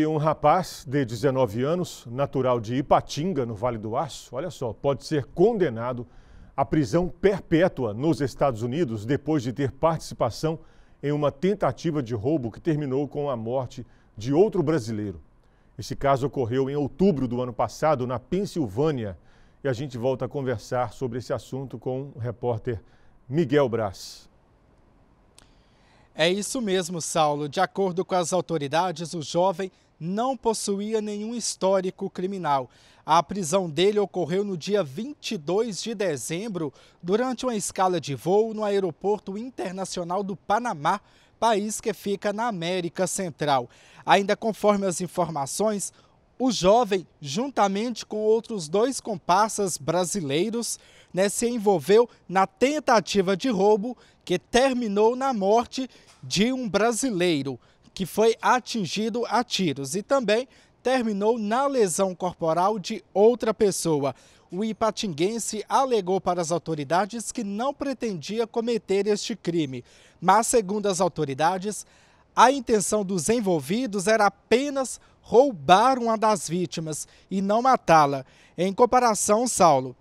Um rapaz de 19 anos, natural de Ipatinga, no Vale do Aço, olha só, pode ser condenado à prisão perpétua nos Estados Unidos depois de ter participação em uma tentativa de roubo que terminou com a morte de outro brasileiro. Esse caso ocorreu em outubro do ano passado, na Pensilvânia, e a gente volta a conversar sobre esse assunto com o repórter Miguel Brás. É isso mesmo, Saulo. De acordo com as autoridades, o jovem não possuía nenhum histórico criminal. A prisão dele ocorreu no dia 22 de dezembro, durante uma escala de voo no Aeroporto Internacional do Panamá, país que fica na América Central. Ainda conforme as informações, o jovem, juntamente com outros dois comparsas brasileiros, né, se envolveu na tentativa de roubo que terminou na morte de um brasileiro que foi atingido a tiros e também terminou na lesão corporal de outra pessoa. O ipatinguense alegou para as autoridades que não pretendia cometer este crime, mas, segundo as autoridades, a intenção dos envolvidos era apenas roubar uma das vítimas e não matá-la. Em comparação, Saulo,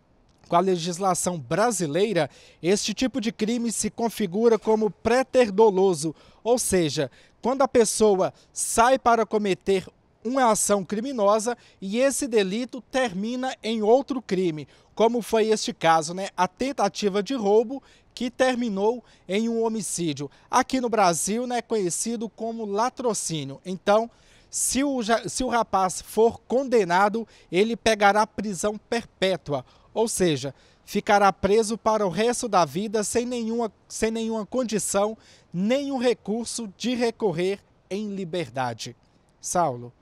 com a legislação brasileira, este tipo de crime se configura como préter doloso, ou seja, quando a pessoa sai para cometer uma ação criminosa e esse delito termina em outro crime, como foi este caso, né? A tentativa de roubo que terminou em um homicídio. Aqui no Brasil, né, conhecido como latrocínio. Então, se o, se o rapaz for condenado, ele pegará prisão perpétua, ou seja, ficará preso para o resto da vida sem nenhuma, sem nenhuma condição, nenhum recurso de recorrer em liberdade. Saulo.